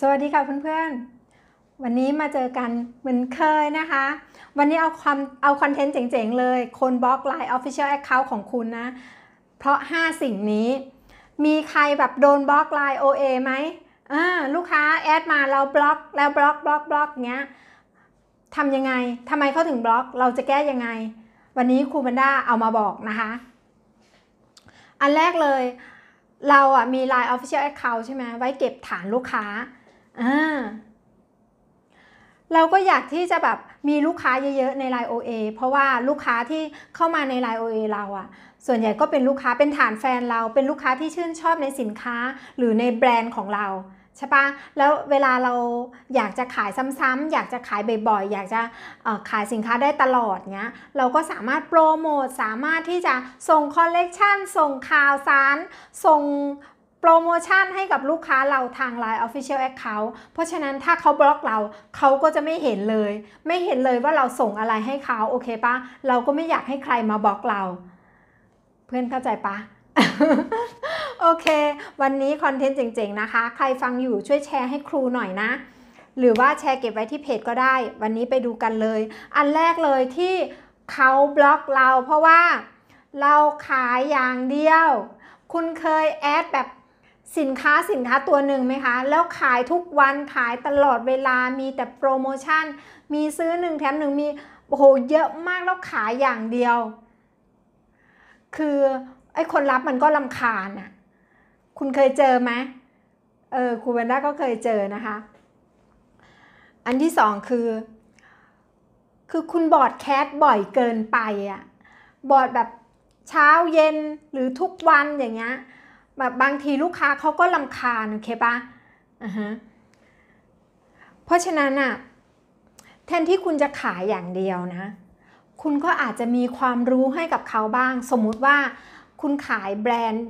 สวัสดีค่ะเพื่อนๆ วันนี้มาเจอกันเหมือนเคยนะคะ วันนี้เอาความเอาคอนเทนต์เจ๋งๆ เลยคนบล็อกไลน์ Official Account ของคุณนะ เพราะ 5 สิ่งนี้ มีใครแบบโดนบล็อกไลน์ OA ไหม ลูกค้าแอดมาเราบล็อกแล้วบล็อกบล็อกบล็อกเงี้ยทำยังไงทำไมเขาถึงบล็อก เราจะแก้ยังไง วันนี้ครูบันด้าเอามาบอกนะคะ อันแรกเลยเราอ่ะมี Line Official Account ใช่ไหมไว้เก็บฐานลูกค้าอ่าเราก็อยากที่จะแบบมีลูกค้าเยอะๆในไลน์ OA เพราะว่าลูกค้าที่เข้ามาในไลน์ OA เราอะส่วนใหญ่ก็เป็นลูกค้าเป็นฐานแฟนเราเป็นลูกค้าที่ชื่นชอบในสินค้าหรือในแบรนด์ของเราใช่ปะแล้วเวลาเราอยากจะขายซ้ำๆอยากจะขายบ่อยๆอยากจะขายสินค้าได้ตลอดเนี้ยเราก็สามารถโปรโมทสามารถที่จะส่งคอลเลกชันส่งข่าวสารส่งโปรโมชั่นให้กับลูกค้าเราทาง Line Official Account เพราะฉะนั้นถ้าเขาบล็อกเราเขาก็จะไม่เห็นเลย ไม่เห็นเลยว่าเราส่งอะไรให้เขาโอเคปะเราก็ไม่อยากให้ใครมาบล็อกเรา เพื่อนเข้าใจปะโอเค วันนี้คอนเทนต์เจ๋งๆนะคะ ใครฟังอยู่ช่วยแชร์ให้ครูหน่อยนะ หรือว่าแชร์เก็บไว้ที่เพจก็ได้ วันนี้ไปดูกันเลย อันแรกเลยที่เขาบล็อกเราเพราะว่าเราขายอย่างเดียว คุณเคยแอดแบบสินค้าสินค้าตัวหนึ่งไหมคะ แล้วขายทุกวันขายตลอดเวลามีแต่โปรโมชั่น มีซื้อหนึ่งแถมหนึ่งมีโอ้โหเยอะมาก แล้ว ขายอย่างเดียว คือ ไอ้ คนรับมันก็ลำคาญอะคุณเคยเจอไหมเออครูเบนด้าก็เคยเจอนะคะ อันที่สองคือ คือคุณบอดแคสบ่อยเกินไปอะบอดแบบเช้าเย็นหรือทุกวันอย่างเงี้ยแบบบางทีลูกค้าเขาก็ลำคาญโอเคปะ่ะะเพราะฉะนั้นอะแทนที่คุณจะขายอย่างเดียว นะ คุณก็อาจจะมีความรู้ให้กับเขา บ้าง สมมุติว่า คุณขายแบรนด์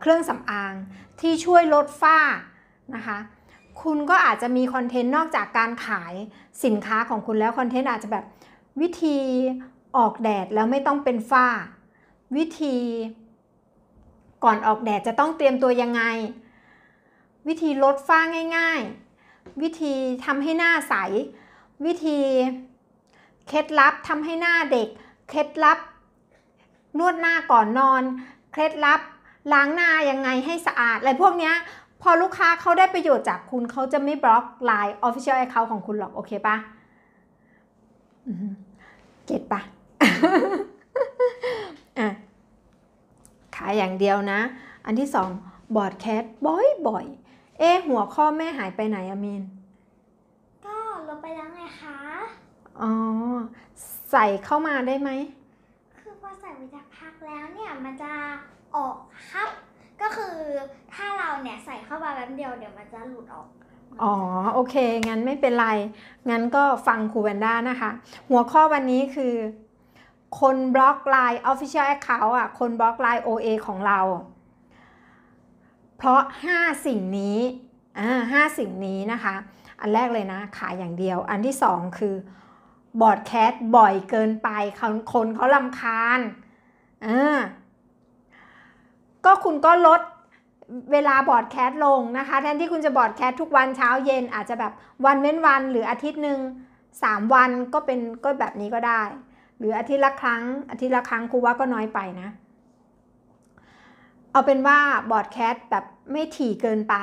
เครื่องสำอางที่ช่วยลด ฝ้านะคะคุณก็อาจจะมี คอนเทนต์ นอกจากการขายสินค้าของคุณแล้ว คอนเทนต์ อาจจะแบบวิธีออกแดดแล้วไม่ต้องเป็นฝ้า วิธีก่อนออกแดดจะต้องเตรียมตัวยังไง วิธีลดฝ้าง่าย ๆ วิธีทำให้หน้าใส วิธีเคล็ดลับทำให้หน้าเด็ก เคล็ดลับนวดหน้าก่อนนอน เคล็ดลับ ล้างหน้ายังไงให้สะอาดอะไรพวกเนี้ยพอลูกค้าเขาได้ประโยชน์จากคุณเขาจะไม่บล็อกไลน์ Official Account ของคุณหรอก โอเคปะเก็ตปะขายอย่างเดียวนะ อันที่2บอร์ดแคสบ่อยบ่อยเอ หัวข้อแม่หายไปไหนอามีนก็ลบไปแล้วไงคะอ๋อใส่เข้ามาได้ไหมคือพอใส่ไปจากพักแล้วเนี่ยมันจะออกครับ ก็คือถ้าเราเนี่ยใส่เข้ามาแป๊บเดียวเดี๋ยวมันจะหลุดออกอ๋อโอเคงั้นไม่เป็นไรงั้นก็ฟังครูแวนด้านะคะหัวข้อวันนี้คือคนบล็อกไลน์ Official Account อ่ะ คนบล็อกไลน์ OA ของเรา เพราะ 5 สิ่งนี้ อ่าห้าสิ่งนี้นะคะ อันแรกเลยนะขายอย่างเดียว อันที่ 2 คือบอดแคสต์บ่อยเกินไป คนคนเขาลำคาญอ่าก็คุณก็ลดเวลาบอดแคสต์ลงนะคะ แทนที่คุณจะบอดแคสต์ทุกวันเช้าเย็นอาจจะแบบวันเว้นวันหรืออาทิตย์หนึ่ง 3 วันก็เป็นก็แบบนี้ก็ได้หรืออาทิตย์ละครั้ง อาทิตย์ละครั้งครูว่าก็น้อยไปนะเอาเป็นว่าบอร์ดแคสแบบไม่ถี่เกินไป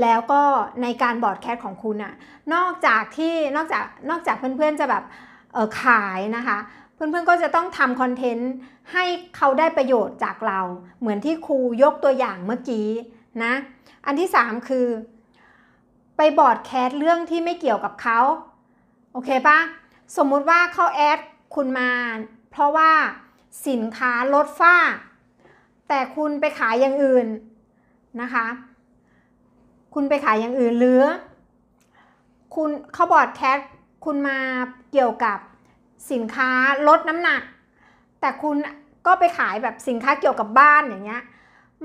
แล้วก็ในการบอร์ดแคสของคุณอะนอกจากที่ นอกจากนอกจากเพื่อนๆจะแบบเออขายนะคะ เพื่อนๆ ก็จะต้องทำคอนเทนต์ ให้เขาได้ประโยชน์จากเราเหมือนที่ครูยกตัวอย่างเมื่อกี้นะอันที่ 3 คือ ไปบอร์ดแคสเรื่องที่ไม่เกี่ยวกับเขาโอเคปะสมมุติว่าเขาแอดคุณมาเพราะว่าสินค้าลดฝ้า แต่คุณไปขายอย่างอื่นนะคะ คุณไปขายอย่างอื่นหรือ คุณเขาบอดแคสคุณมาเกี่ยวกับสินค้าลดน้ำหนัก แต่คุณก็ไปขายแบบสินค้าเกี่ยวกับบ้านอย่างเงี้ย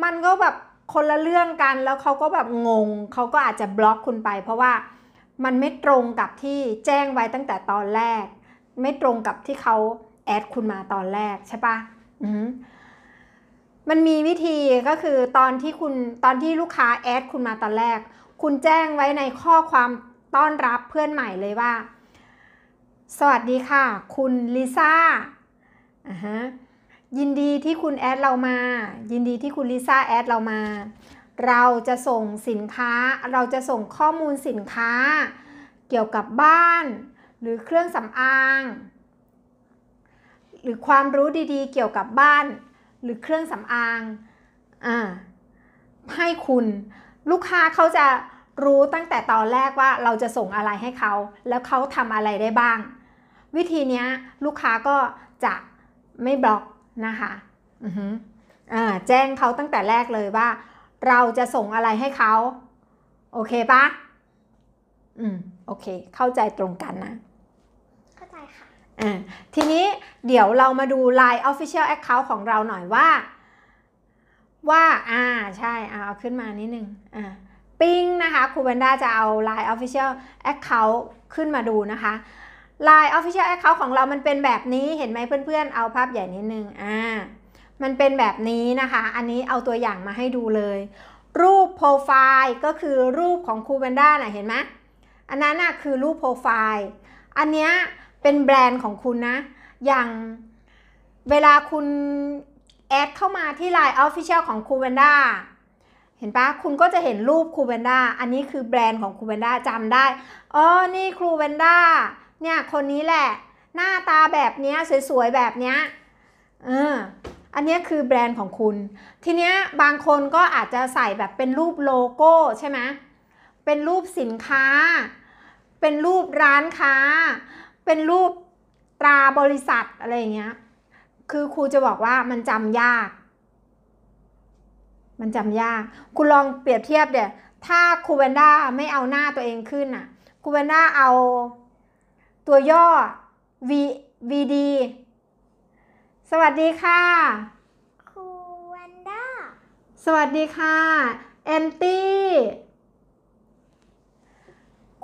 มันก็แบบคนละเรื่องกันแล้วเขาก็แบบงงเขาก็อาจจะบล็อกคุณไป เพราะว่ามันไม่ตรงกับที่แจ้งไว้ตั้งแต่ตอนแรกไม่ตรงกับที่เขาแอดคุณมาตอนแรกใช่ปะมันมีวิธีก็คือตอนที่คุณตอนที่ลูกค้าแอดคุณมาตอนแรก คุณแจ้งไว้ในข้อความต้อนรับเพื่อนใหม่เลยว่า สวัสดีค่ะ คุณลิซ่าอ่าฮะยินดีที่คุณแอดเรามา ยินดีที่คุณลิซ่าแอดเรามา เราจะส่งสินค้า เราจะส่งข้อมูลสินค้า เกี่ยวกับบ้านหรือเครื่องสำอาง หรือความรู้ดีๆเกี่ยวกับบ้าน หรือเครื่องสำอางอ่าให้คุณ ลูกค้าเขาจะรู้ตั้งแต่ตอนแรกว่าเราจะส่งอะไรให้เขาแล้วเขาทำอะไรได้บ้าง วิธีนี้ลูกค้าก็จะไม่บล็อกนะคะอ่าแจ้งเขาตั้งแต่แรกเลยว่า เราจะส่งอะไรให้เขาโอเคปะอืมโอเคเข้าใจตรงกันนะทีนี้เดี๋ยวเรามาดู Line Official Account ของเราหน่อยว่า ว่าอ่าใช่เอาขึ้นมานิดนึงอ่าปิ้งนะคะครูเบนด้าจะเอา Line Official Account ขึ้นมาดูนะคะ Line Official Account ของเรามันเป็นแบบนี้เห็นไหมเพื่อนๆเอาภาพใหญ่นิดนึงอ่ามันเป็นแบบนี้นะคะ อันนี้เอาตัวอย่างมาให้ดูเลย รูปโปรไฟล์ก็คือรูปของครูเบนด้าน่ะเห็นไหมอันนั้นน่ะคือรูปโปรไฟล์อันเนี้ยเป็นแบรนด์ของคุณนะ อย่างเวลาคุณแอดเข้ามาที่ Line Official ของคูเวนด้าเห็นปะคุณก็จะเห็นรูปคูเวนด้าอันนี้คือแบรนด์ของคูเวนด้าจำได้อ๋อนี่คูเวนด้าเนี่ยคนนี้แหละหน้าตาแบบนี้สวย ๆ แบบนี้เอออันนี้คือแบรนด์ของคุณ ทีเนี้ยบางคนก็อาจจะใส่แบบเป็นรูปโลโก้ ใช่ไหมเป็นรูปสินค้า เป็นรูปร้านค้าเป็นรูปตราบริษัทอะไรเงี้ย คือครูจะบอกว่ามันจำยาก มันจำยาก คุณลองเปรียบเทียบเดี๋ยวถ้าครูเวนด้าไม่เอาหน้าตัวเองขึ้นน่ะครูเวนด้าเอา ตัวย่อ V VD สวัสดีค่ะ ครูเวนด้า สวัสดีค่ะแอนตี้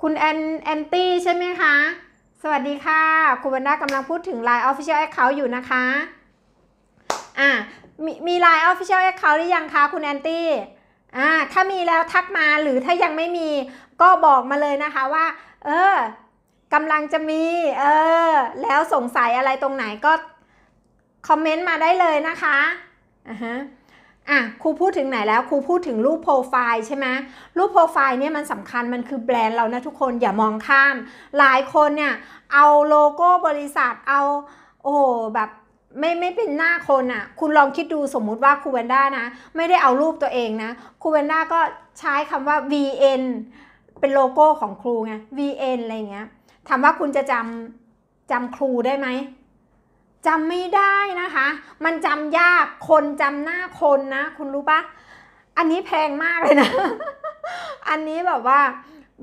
คุณแอนแอนตี้ใช่ไหมคะสวัสดีค่ะ คุณวันด้ากำลังพูดถึง Line Official Account อยู่นะคะ อ่า มีมี Line Official Account หรือยังคะคุณแอนตี้ อ่า ถ้ามีแล้วทักมาหรือถ้ายังไม่มี ก็บอกมาเลยนะคะว่า เออกำลังจะมี เออ แล้วสงสัยอะไรตรงไหนก็ คอมเมนต์มาได้เลยนะคะอ่าฮะอ่ะครูพูดถึงไหนแล้วครูพูดถึงรูปโปรไฟล์ใช่ไหมรูปโปรไฟล์เนี่ยมันสำคัญมันคือแบรนด์เรานะทุกคนอย่ามองข้าม หลายคนเนี่ย เอาโลโก้บริษัทเอาโอ้แบบ ไม่ ไม่เป็นหน้าคนอะ่ะคุณลองคิดดูสมมุติว่าครูเวนด้านะ ไม่ได้เอารูปตัวเองนะครูเวนด้าก็ใช้คำว่า VN เป็นโลโก้ของครูไง VN อะไรเงี้ยถามว่าคุณจะจำจำครูได้ไหมจำไม่ได้นะคะ มันจำยาก คนจำหน้าคนนะ คุณรู้ปะ อันนี้แพงมากเลยนะ อันนี้แบบว่า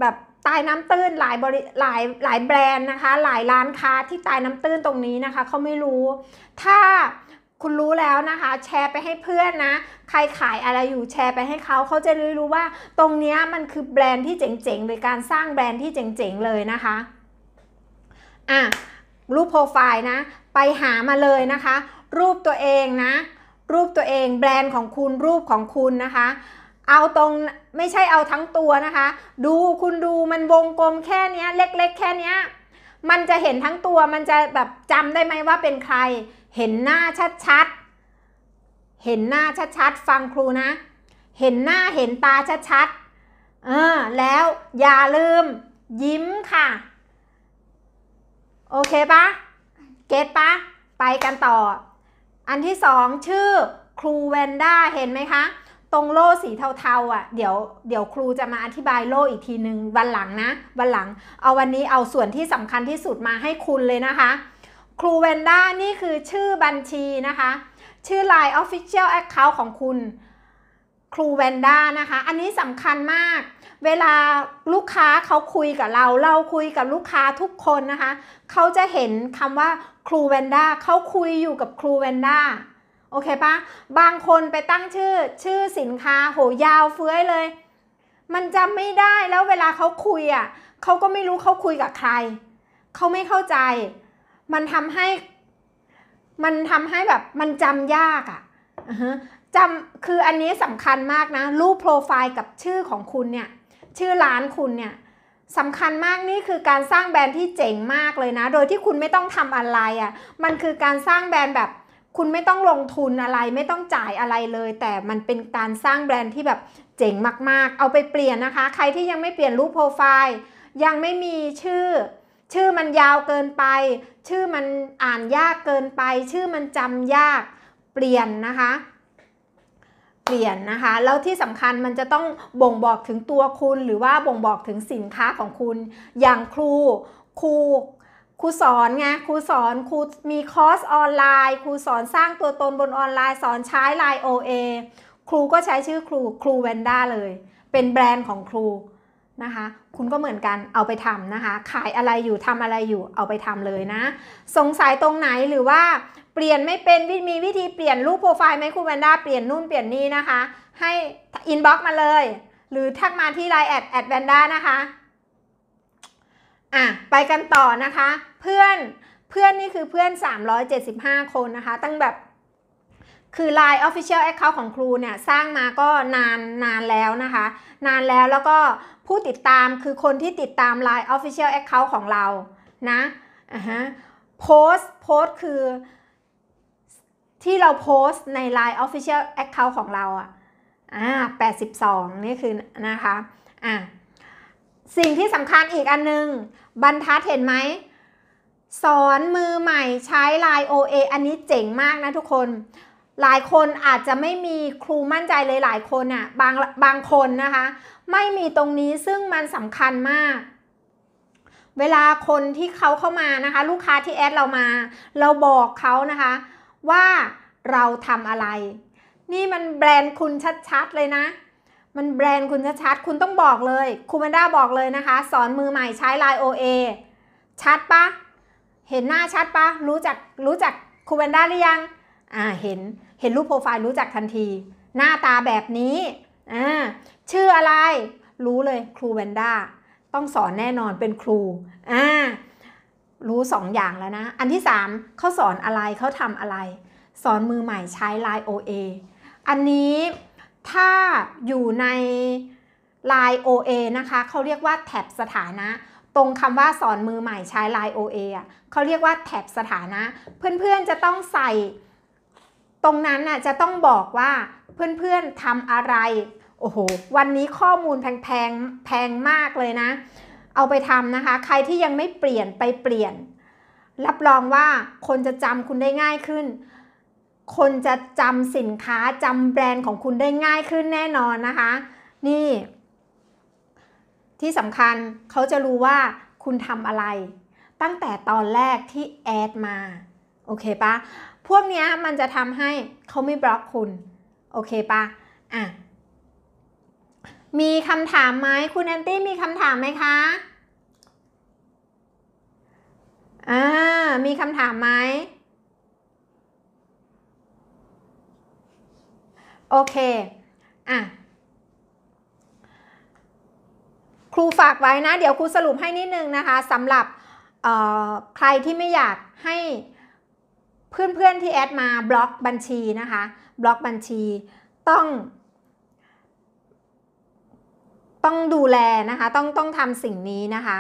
แบบตายน้ำตื้นหลายบริหลายหลายแบรนด์นะคะ หลายร้านค้าที่ตายน้ำตื้นตรงนี้นะคะเขาไม่รู้ ถ้าคุณรู้แล้วนะคะ แชร์ไปให้เพื่อนนะ ใครขายอะไรอยู่แชร์ไปให้เขา เขาจะได้รู้ว่า ตรงนี้มันคือแบรนด์ที่เจ๋งๆหรือการสร้างแบรนด์ที่เจ๋งๆเลยนะคะอ่ะรูปโปรไฟล์นะ ไปหามาเลยนะคะ รูปตัวเองนะ รูปตัวเองแบรนด์ของคุณรูปของคุณนะคะ เอาตรงไม่ใช่เอาทั้งตัวนะคะ ดูคุณดูมันวงกลมแค่นี้เล็กๆแค่นี้มันจะเห็นทั้งตัวมันจะแบบจำได้ไหมว่าเป็นใคร เห็นหน้าชัดๆ เห็นหน้าชัดๆ ฟังครูนะ เห็นหน้าเห็นตาชัดๆเออแล้วอย่าลืมยิ้มค่ะโอเคปะ เก็ตปะ ไปกันต่อ อันที่สองชื่อครูเวนด้าเห็นไหมคะ ตรงโล่สีเทาๆ อ่ะ เดี๋ยว เดี๋ยวครูจะมาอธิบายโล่อีกทีหนึ่งวันหลังนะ วันหลังเอาวันนี้เอาส่วนที่สำคัญที่สุดมาให้คุณเลยนะคะครูเวนด้านี่คือชื่อบัญชีนะคะ ชื่อ Line Official Account ของคุณครูแวนด้านะคะ อันนี้สำคัญมากเวลาลูกค้าเขาคุยกับเราเราคุยกับลูกค้าทุกคนนะคะเขาจะเห็นคำว่าครูแวนด้าเขาคุยอยู่กับครูแวนด้าโอเคปะบางคนไปตั้งชื่อชื่อสินค้าโหยาวเฟื้อยเลย มันจำไม่ได้แล้วเวลาเขาคุยอ่ะเขาก็ไม่รู้เขาคุยกับใครเขาไม่เข้าใจมันทำให้มันทำให้แบบมันจำยากอ่ะจำคืออันนี้สำคัญมากนะรูปโปรไฟล์กับชื่อของคุณเนี่ย ชื่อร้านคุณเนี่ยสำคัญมากนี่คือการสร้างแบรนด์ที่เจ๋งมากเลยนะ โดยที่คุณไม่ต้องทำอะไรอะ่ะมันคือการสร้างแบรนด์แบบคุณไม่ต้องลงทุนอะไร ไม่ต้องจ่ายอะไรเลย แต่มันเป็นการสร้างแบรนด์ที่แบบเจ๋งมากๆ เอาไปเปลี่ยนนะคะ ใครที่ยังไม่เปลี่ยนรูปโปรไฟล์ยังไม่มีชื่อ ชื่อมันยาวเกินไป ชื่อมันอ่านยากเกินไป ชื่อมันจำยากเปลี่ยนนะคะเปลี่ยนนะคะ แล้วที่สำคัญมันจะต้องบ่งบอกถึงตัวคุณหรือว่าบ่งบอกถึงสินค้าของคุณอย่างครูครู ครูสอนไงครูสอนครูมีคอร์สออนไลน์ครูสอนสร้างตัวตนบนออนไลน์สอนใช้ไลน์ OA ครูก็ใช้ชื่อครูครูแวนด้าเลย เป็นแบรนด์ของครูนะคะคุณก็เหมือนกันเอาไปทำนะคะขายอะไรอยู่ทำอะไรอยู่เอาไปทำเลยนะสงสัยตรงไหนหรือว่าเปลี่ยนไม่เป็น มีวิธีเปลี่ยนรูปโปรไฟล์ไหมคุณแวนด้าเปลี่ยนนู่นเปลี่ยนนี่นะคะ ให้อินบ็อกซ์มาเลย หรือทักมาที่ไลน์แอดแอดแวนด้านะคะ อ่ะ ไปกันต่อนะคะ เพื่อนเพื่อนนี่คือเพื่อน 375 คนนะคะ ตั้งแบบคือ Line Official Account ของครูเนี่ย สร้างมาก็นานนานแล้วนะคะ นานแล้วแล้วก็ผู้ติดตามคือคนที่ติดตาม Line Official Account ของเรานะอ่ะฮะโพสโพสคือที่เราโพสต์ใน Line Official Account ของเรา อ่ะอ่า82 นี่คือนะคะ อ่าสิ่งที่สำคัญอีกอันนึงบรรทัดเห็นไหม สอนมือใหม่ใช้ Line OA อันนี้เจ๋งมากนะทุกคน หลายคนอาจจะไม่มีครูมั่นใจเลยหลายคนอ่ะ บางบางคนนะคะ ไม่มีตรงนี้ซึ่งมันสำคัญมาก เวลาคนที่เขาเข้ามานะคะ ลูกค้าที่แอดเรามา เราบอกเขานะคะว่าเราทำอะไร นี่มันแบรนด์คุณชัดๆ เลยนะ มันแบรนด์คุณชัดๆ คุณต้องบอกเลยคูมันด้าบอกเลยนะคะ สอนมือใหม่ใช้ไลน์ OA ชัดปะ เห็นหน้าชัดปะ รู้จักรู้จักคูมันด้าหรือยัง อ่า เห็น เห็นรูปโปรไฟล์รู้จักทันที หน้าตาแบบนี้ อ่า ชื่ออะไร รู้เลย ครูแวนด้าต้องสอนแน่นอนเป็นครู อ่ารู้2ออย่างแล้วนะ อันที่ 3เขาสอนอะไร เขาทำอะไร สอนมือใหม่ใช้ Line OA อันนี้ถ้าอยู่ใน Line OA นะคะเขาเรียกว่าแท็บสถานะ ตรงคำว่าสอนมือใหม่ใช้ Line OA อ่ะเขาเรียกว่าแท็บสถานะ เพื่อนๆจะต้องใส่ ตรงนั้นน่ะจะต้องบอกว่าเพื่อนๆทำอะไรโอ้โหวันนี้ข้อมูล แพงๆแพงมากเลยนะเอาไปทำนะคะ ใครที่ยังไม่เปลี่ยนไปเปลี่ยน รับรองว่าคนจะจำคุณได้ง่ายขึ้น คนจะจำสินค้าจำแบรนด์ของคุณได้ง่ายขึ้นแน่นอนนะคะ นี่ ที่สำคัญเขาจะรู้ว่าคุณทำอะไร ตั้งแต่ตอนแรกที่แอดมา โอเคปะพวกนี้มันจะทำให้เขาไม่บล็อกคุณโอเคปะอ่ะมีคำถามไหมคุณแอนตี้มีคำถามไหมคะ อ่า มีคำถามไหมโอเค อ่ะครูฝากไว้นะ เดี๋ยวครูสรุปให้นิดนึงนะคะสำหรับใครที่ไม่อยากให้เพื่อนๆ ที่แอดมาบล็อกบัญชีนะคะ บล็อกบัญชีต้องต้องดูแลนะคะต้องต้องทำสิ่งนี้นะคะ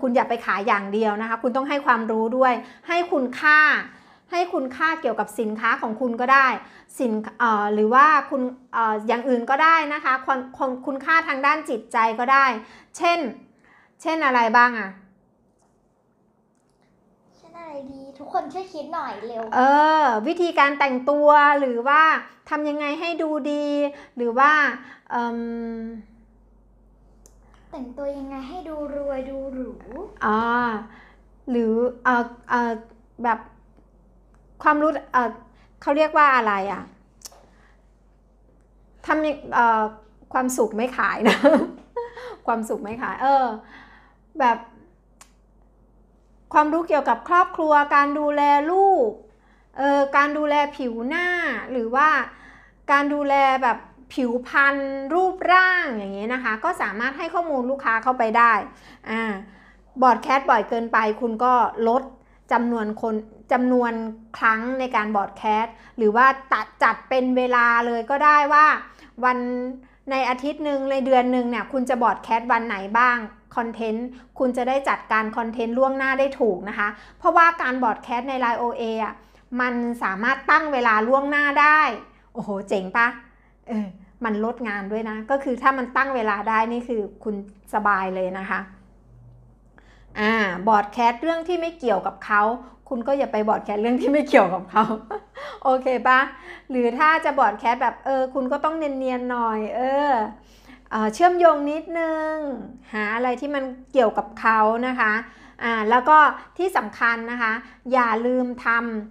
คุณอย่าไปขายอย่างเดียวนะคะ คุณต้องให้ความรู้ด้วย ให้คุณค่า ให้คุณค่าเกี่ยวกับสินค้าของคุณก็ได้ สินหรือว่าคุณออย่างอื่นก็ได้นะคะคุณคุณค่าทางด้านจิตใจก็ได้ เช่น เช่นอะไรบ้างอะเช่นอะไรดี ทุกคนช่วยคิดหน่อยเร็ว เออ วิธีการแต่งตัว หรือว่าทำยังไงให้ดูดี หรือว่าเออแต่งตัวยังไงให้ดูรวยดูหรู อ่าหรือ เออเอ่อ แบบความรู้ เออเขาเรียกว่าอะไรอะ่ะทำเอ่อ ความสุขไม่ขายนะ ความสุขไม่ขาย เออ แบบความรู้เกี่ยวกับครอบครัว การดูแลลูก เออ การดูแลผิวหน้า หรือว่าการดูแลแบบผิวพรรณรูปร่างอย่างนี้นะคะ ก็สามารถให้ข้อมูลลูกค้าเข้าไปได้อ่าบอดแคสบ่อยเกินไป คุณก็ลดจำนวนคนจำนวนครั้งในการบอดแคสหรือว่าตัดจัดเป็นเวลาเลยก็ได้ว่า วันในอาทิตย์หนึ่งในเดือนหนึ่งเนี่ย คุณจะบอดแคสวันไหนบ้าง คอนเทนต์ คุณจะได้จัดการคอนเทนต์ล่วงหน้าได้ถูกนะคะ เพราะว่าการบอดแคสใน Line OA อ่ะมันสามารถตั้งเวลาล่วงหน้าได้โอ้โหเจ๋งปะเออมันลดงานด้วยนะ ก็คือถ้ามันตั้งเวลาได้นี่คือคุณสบายเลยนะคะอ่าบอดแคสเรื่องที่ไม่เกี่ยวกับเขาคุณก็อย่าไปบอดแคสเรื่องที่ไม่เกี่ยวกับเขาโอเคปะหรือถ้าจะบอดแคสแบบเออคุณก็ต้องเนียนๆหน่อยเออเชื่อมโยงนิดนึงหาอะไรที่มันเกี่ยวกับเขานะคะะแล้วก็ที่สำคัญนะคะ อย่าลืมท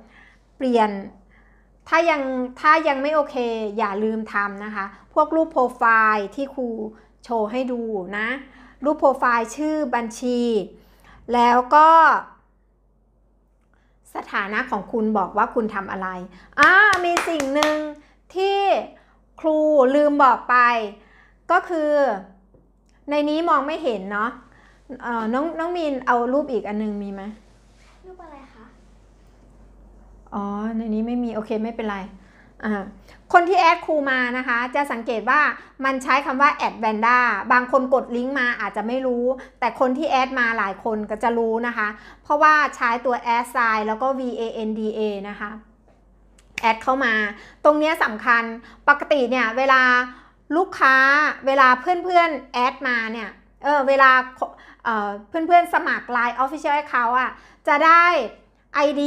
ำเปลี่ยนถ้ายัง ถ้ายังไม่โอเคอย่าลืมทำนะคะ พวกรูปโปรไฟล์ที่ครูโชว์ให้ดูนะ รูปโปรไฟล์ชื่อบัญชี แล้วก็สถานะของคุณบอกว่าคุณทำอะไรอ่ามีสิ่งหนึ่งที่ครูลืมบอกไป ก็คือในนี้มองไม่เห็นเนาะน้องน้องมีนเอารูปอีกอันนึงมีไหมรูปอะไรคะอ๋อ ในนี้ไม่มี โอเค ไม่เป็นไร คนที่แอดครูมานะคะ จะสังเกตว่ามันใช้คำว่าแอดแวนด้าบางคนกดลิงก์มาอาจจะไม่รู้ แต่คนที่แอดมาหลายคนก็จะรู้นะคะ เพราะว่าใช้ตัวแอดไซน์แล้วก็ VANDA นะคะแอดเข้ามา ตรงนี้สำคัญปกติเนี่ย เวลาลูกค้าเวลาเพื่อนๆแอดมาเนี่ย เออเวลาเเพื่อนๆสมัคร Line Official Account อะ่ะจะได้ ID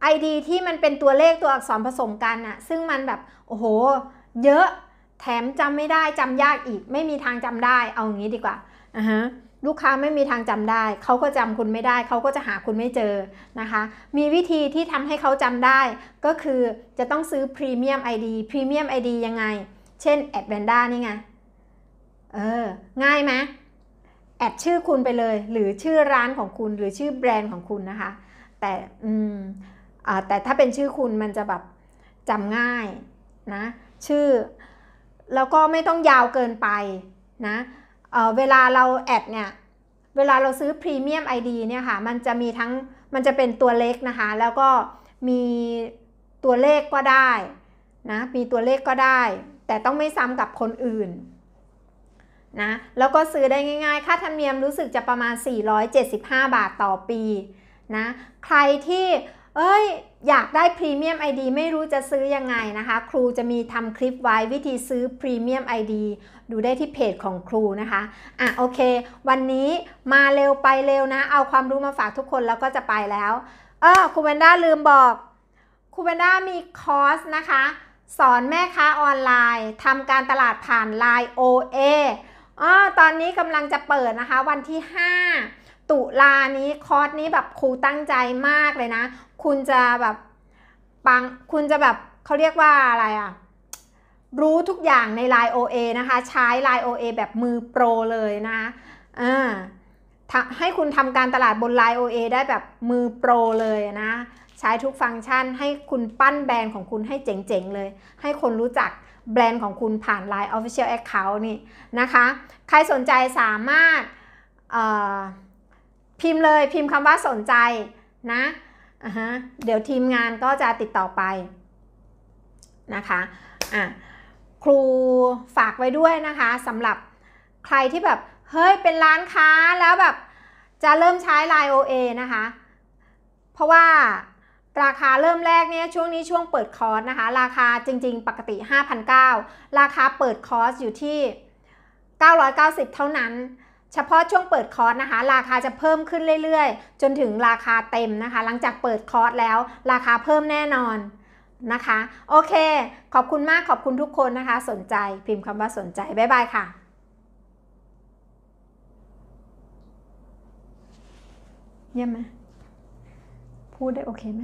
ไอดีที่มันเป็นตัวเลขตัวอักษรผสมกันอะซึ่งมันแบบ โอ้โห เยอะแถมจำไม่ได้จำยากอีก ไม่มีทางจำได้เอาอย่างนี้ดีกว่าอ่ะฮะลูกค้าไม่มีทางจำได้ เขาก็จำคุณไม่ได้ เขาก็จะหาคุณไม่เจอนะคะ มีวิธีที่ทำให้เขาจำได้ ก็คือจะต้องซื้อพรีเมียมไอดีพรีเมียมไอดียังไง เช่นแอดแวนด้านี่ไง เออ ง่ายไหมแอดชื่อคุณไปเลย หรือชื่อร้านของคุณหรือชื่อแบรนด์ของคุณนะคะ แต่อืมแต่ถ้าเป็นชื่อคุณมันจะแบบจำง่าย นะ ชื่อ แล้ว ก็ไม่ต้องยาวเกินไป นะเเวลาเรา แอดเนี่ยเวลาเราซื้อพรีเมียม ID เนี่ยค่ะมันจะมีทั้งมันจะเป็นตัวเลขนะคะ แล้วก็มีตัวเลขก็ได้นะมีตัวเลขก็ได้ แต่ต้องไม่ซ้ำกับคนอื่นนะแล้วก็ซื้อได้ง่ายๆค่าธรรมเนียมรู้สึกจะประมาณ 475 บาทต่อปีนะใครที่เอ้ยอยากได้พรีเมียม ID ไม่รู้จะซื้อยังไงนะคะ ครูจะมีทำคลิปไว้วิธีซื้อพรีเมียม ID ดูได้ที่เพจของครูนะคะ อ่ะโอเค วันนี้มาเร็วไปเร็วนะ เอาความรู้มาฝากทุกคนแล้วก็จะไปแล้ว เออครูเวนด้าลืมบอกครูเวนด้ามีคอร์สนะคะ สอนแม่ค้าออนไลน์ทำการตลาดผ่านไล n e OA อ๋อตอนนี้กำลังจะเปิดนะคะวันที่ 5ตุลานี้คอร์สนี้แบบครูตั้งใจมากเลยนะ คุณจะแบบปังคุณจะแบบเขาเรียกว่าอะไรอะรู้ทุกอย่างใน Line OA นะคะ ใช้ Line OA แบบมือโปรเลยนะ อ่า ให้คุณทำการตลาดบน Line OA ได้แบบมือโปรเลยนะ ใช้ทุกฟังก์ชันให้คุณปั้นแบรนด์ของคุณให้เจ๋งๆเลย ให้คนรู้จักแบรนด์ของคุณผ่าน Line Official Account นี่นะคะ ใครสนใจสามารถพิมพ์เลย พิมพ์คำว่าสนใจนะอฮะเดี๋ยวทีมงานก็จะติดต่อไป นะคะ อ่ะ ครูฝากไว้ด้วยนะคะสำหรับใครที่แบบ เฮ้ยเป็นร้านค้าแล้วแบบ จะเริ่มใช้ไลน์ OA นะคะ เพราะว่าราคาเริ่มแรกเนี่ยช่วงนี้ ช่วงเปิดคอร์สนะคะ ราคาจริง ๆ ปกติ 5,900 ราคาเปิดคอร์สอยู่ที่ 990 เท่านั้นเฉพาะช่วงเปิดคอร์สนะคะ ราคาจะเพิ่มขึ้นเรื่อยๆ จนถึงราคาเต็มนะคะ หลังจากเปิดคอร์สแล้ว ราคาเพิ่มแน่นอนนะคะ โอเค ขอบคุณมากขอบคุณทุกคนนะคะ สนใจพิมพ์คำว่าสนใจ บ๊ายบายค่ะ y ย a h ไหมพูดได้โอเคไหม